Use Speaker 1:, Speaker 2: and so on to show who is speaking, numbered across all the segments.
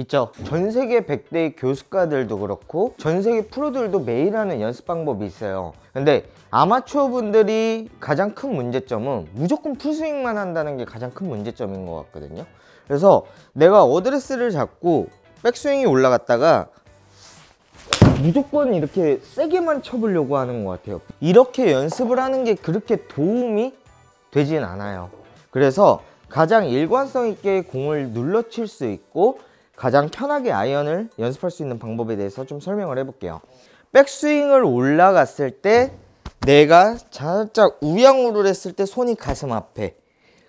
Speaker 1: 있죠 전 세계 100대 교수가들도 그렇고 전 세계 프로들도 매일 하는 연습 방법이 있어요 근데 아마추어 분들이 가장 큰 문제점은 무조건 풀스윙만 한다는 게 가장 큰 문제점인 것 같거든요 그래서 내가 어드레스를 잡고 백스윙이 올라갔다가 무조건 이렇게 세게만 쳐보려고 하는 것 같아요 이렇게 연습을 하는 게 그렇게 도움이 되진 않아요 그래서 가장 일관성 있게 공을 눌러 칠 수 있고 가장 편하게 아이언을 연습할 수 있는 방법에 대해서 좀 설명을 해볼게요 백스윙을 올라갔을 때 내가 살짝 우양으로 했을 때 손이 가슴 앞에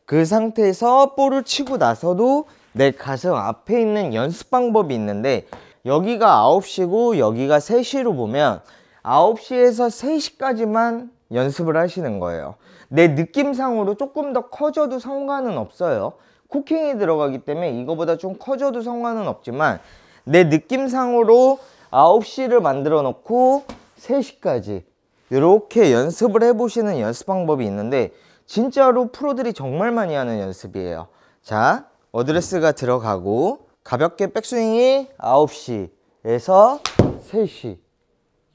Speaker 1: 그 상태에서 볼을 치고 나서도 내 가슴 앞에 있는 연습 방법이 있는데 여기가 9시고 여기가 3시로 보면 9시에서 3시까지만 연습을 하시는 거예요 내 느낌상으로 조금 더 커져도 상관은 없어요 쿠킹이 들어가기 때문에 이거보다 좀 커져도 상관은 없지만 내 느낌상으로 9시를 만들어 놓고 3시까지 이렇게 연습을 해보시는 연습 방법이 있는데 진짜로 프로들이 정말 많이 하는 연습이에요 자 어드레스가 들어가고 가볍게 백스윙이 9시에서 3시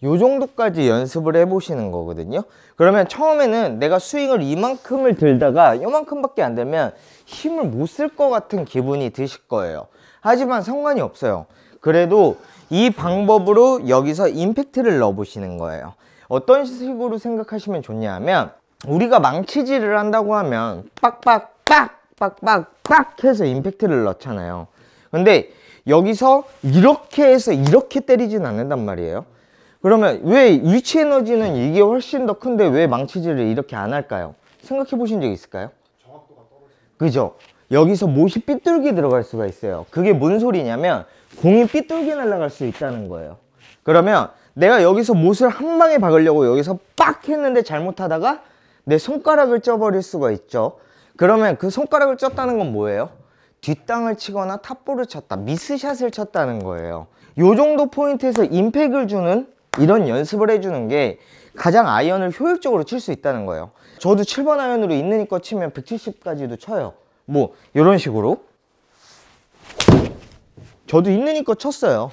Speaker 1: 요 정도까지 연습을 해보시는 거거든요 그러면 처음에는 내가 스윙을 이만큼을 들다가 요만큼밖에 안 되면 힘을 못 쓸 것 같은 기분이 드실 거예요 하지만 상관이 없어요 그래도 이 방법으로 여기서 임팩트를 넣어보시는 거예요 어떤 식으로 생각하시면 좋냐 하면 우리가 망치질을 한다고 하면 빡빡빡 빡빡빡 해서 임팩트를 넣잖아요 근데 여기서 이렇게 해서 이렇게 때리진 않는단 말이에요 그러면 왜 위치 에너지는 이게 훨씬 더 큰데 왜 망치질을 이렇게 안 할까요? 생각해 보신 적 있을까요? 정확도가 떨어지 그죠? 여기서 못이 삐뚤게 들어갈 수가 있어요. 그게 뭔 소리냐면 공이 삐뚤게 날아갈 수 있다는 거예요. 그러면 내가 여기서 못을 한 방에 박으려고 여기서 빡 했는데 잘못하다가 내 손가락을 쪄버릴 수가 있죠. 그러면 그 손가락을 쪘다는 건 뭐예요? 뒷땅을 치거나 탑볼을 쳤다, 미스샷을 쳤다는 거예요. 요 정도 포인트에서 임팩을 주는 이런 연습을 해주는 게 가장 아이언을 효율적으로 칠 수 있다는 거예요 저도 7번 아이언으로 있는 힘껏 치면 170까지도 쳐요 뭐 이런 식으로 저도 있는 힘껏 쳤어요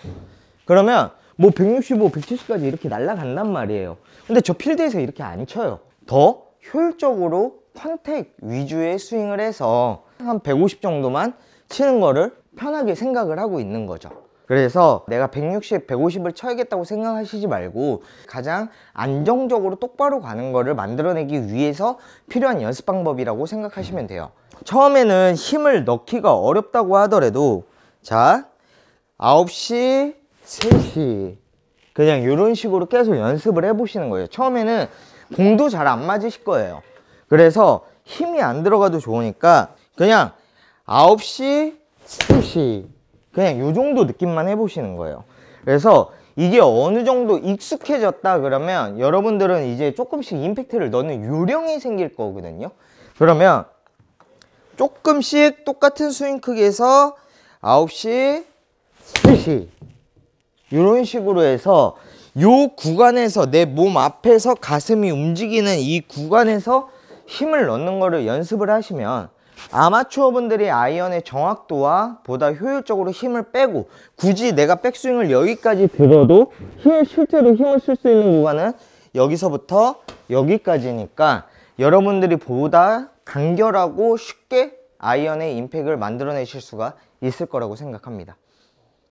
Speaker 1: 그러면 뭐 165, 170까지 이렇게 날아간단 말이에요 근데 저 필드에서 이렇게 안 쳐요 더 효율적으로 컨택 위주의 스윙을 해서 한 150 정도만 치는 거를 편하게 생각을 하고 있는 거죠 그래서 내가 160, 150을 쳐야겠다고 생각하시지 말고 가장 안정적으로 똑바로 가는 거를 만들어내기 위해서 필요한 연습 방법이라고 생각하시면 돼요 처음에는 힘을 넣기가 어렵다고 하더라도 자 9시, 3시 그냥 이런 식으로 계속 연습을 해보시는 거예요 처음에는 공도 잘 안 맞으실 거예요 그래서 힘이 안 들어가도 좋으니까 그냥 9시, 3시 그냥 요 정도 느낌만 해보시는 거예요 그래서 이게 어느 정도 익숙해졌다 그러면 여러분들은 이제 조금씩 임팩트를 넣는 요령이 생길 거거든요 그러면 조금씩 똑같은 스윙 크기에서 9시, 3시 이런 식으로 해서 이 구간에서 내 몸 앞에서 가슴이 움직이는 이 구간에서 힘을 넣는 거를 연습을 하시면 아마추어분들이 아이언의 정확도와 보다 효율적으로 힘을 빼고 굳이 내가 백스윙을 여기까지 들어도 힘 실제로 힘을 쓸 수 있는 구간은 여기서부터 여기까지니까 여러분들이 보다 간결하고 쉽게 아이언의 임팩을 만들어내실 수가 있을 거라고 생각합니다.